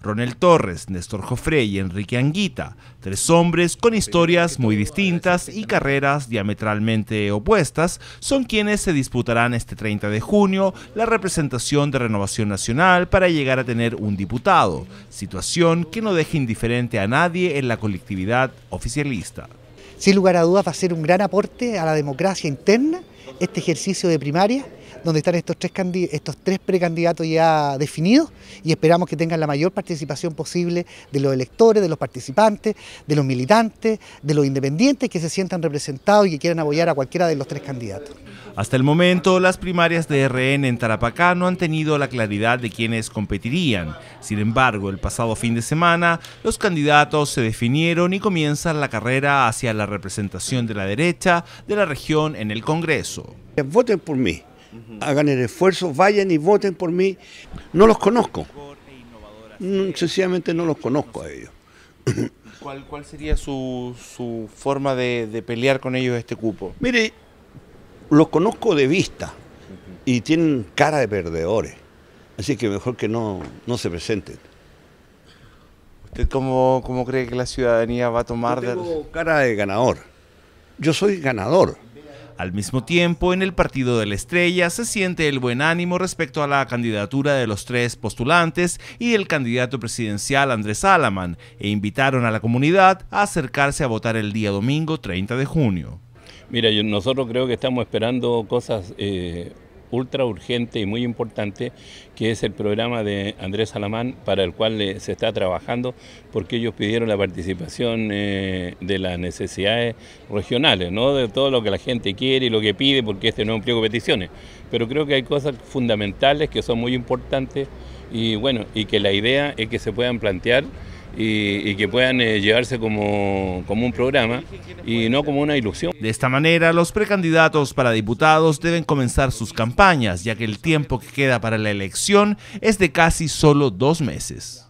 Ronel Torres, Néstor Jofre y Enrique Anguita, tres hombres con historias muy distintas y carreras diametralmente opuestas, son quienes se disputarán este 30 de junio la representación de Renovación Nacional para llegar a tener un diputado, situación que no deja indiferente a nadie en la colectividad oficialista. Sin lugar a dudas va a ser un gran aporte a la democracia interna este ejercicio de primaria donde están estos tres, precandidatos ya definidos y esperamos que tengan la mayor participación posible de los electores, de los participantes, de los militantes, de los independientes que se sientan representados y que quieran apoyar a cualquiera de los tres candidatos. Hasta el momento, las primarias de RN en Tarapacá no han tenido la claridad de quiénes competirían. Sin embargo, el pasado fin de semana, los candidatos se definieron y comienzan la carrera hacia la representación de la derecha de la región en el Congreso. Voten por mí hagan el esfuerzo, vayan y voten por mí. No los conozco, sencillamente no los conozco a ellos. ¿Cuál, cuál sería su, su forma de, pelear con ellos este cupo? Mire, los conozco de vista y tienen cara de perdedores, así que mejor que no, no se presenten. ¿Usted cómo, cómo cree que la ciudadanía va a tomar? Yo tengo cara de ganador. Yo soy ganador. Al mismo tiempo, en el partido de la estrella se siente el buen ánimo respecto a la candidatura de los tres postulantes y del candidato presidencial Andrés Alaman, e invitaron a la comunidad a acercarse a votar el día domingo 30 de junio. Mira, nosotros creo que estamos esperando cosas eh, ultra urgente y muy importante, que es el programa de Andrés Salamán para el cual eh, se está trabajando, porque ellos pidieron la participación eh, de las necesidades regionales, ¿no? de todo lo que la gente quiere y lo que pide, porque este no es un pliego de peticiones. Pero creo que hay cosas fundamentales que son muy importantes y bueno, y que la idea es que se puedan plantear y, que puedan eh, llevarse como, como un programa y no como una ilusión. De esta manera, los precandidatos para diputados deben comenzar sus campañas, ya que el tiempo que queda para la elección es de casi solo dos meses.